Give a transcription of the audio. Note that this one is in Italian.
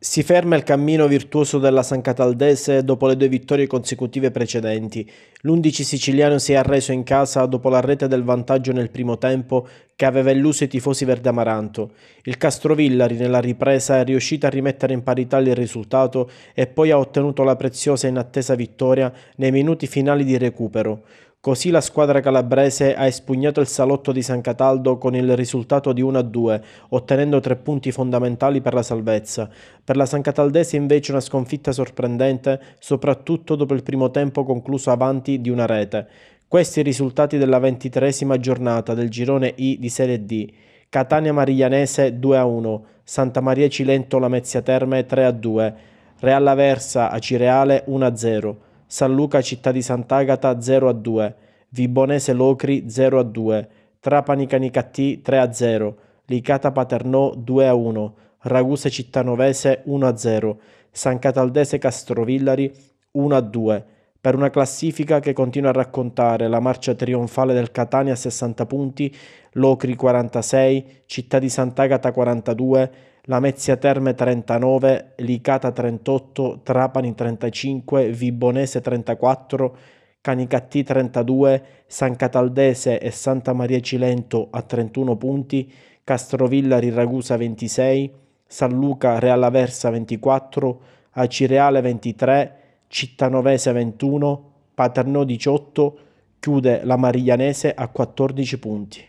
Si ferma il cammino virtuoso della San Cataldese dopo le due vittorie consecutive precedenti. L'11 siciliano si è arreso in casa dopo la rete del vantaggio nel primo tempo che aveva illuso i tifosi verde amaranto. Il Castrovillari nella ripresa è riuscito a rimettere in parità il risultato e poi ha ottenuto la preziosa e inattesa vittoria nei minuti finali di recupero. Così la squadra calabrese ha espugnato il salotto di San Cataldo con il risultato di 1-2, ottenendo tre punti fondamentali per la salvezza. Per la San Cataldese invece una sconfitta sorprendente, soprattutto dopo il primo tempo concluso avanti di una rete. Questi i risultati della ventitresima giornata del girone I di Serie D. Catania Mariglianese 2-1, Santa Maria Cilento Lamezia Terme 3-2, Real Aversa Acireale Cireale 1-0. San Luca Città di Sant'Agata 0 a 2, Vibonese Locri 0 a 2, Trapani Canicattì 3 a 0, Licata Paternò 2 a 1, Ragusa Novese 1 a 0, San Cataldese Castrovillari 1 a 2, per una classifica che continua a raccontare la marcia trionfale del Catania a 60 punti, Locri 46, Città di Sant'Agata 42, Lamezia Terme 39, Licata 38, Trapani 35, Vibonese 34, Canicattì 32, San Cataldese e Santa Maria Cilento a 31 punti, Castrovilla Riragusa 26, San Luca Realaversa 24, Acireale 23, Cittanovese 21, Paternò 18, chiude la Mariglianese a 14 punti.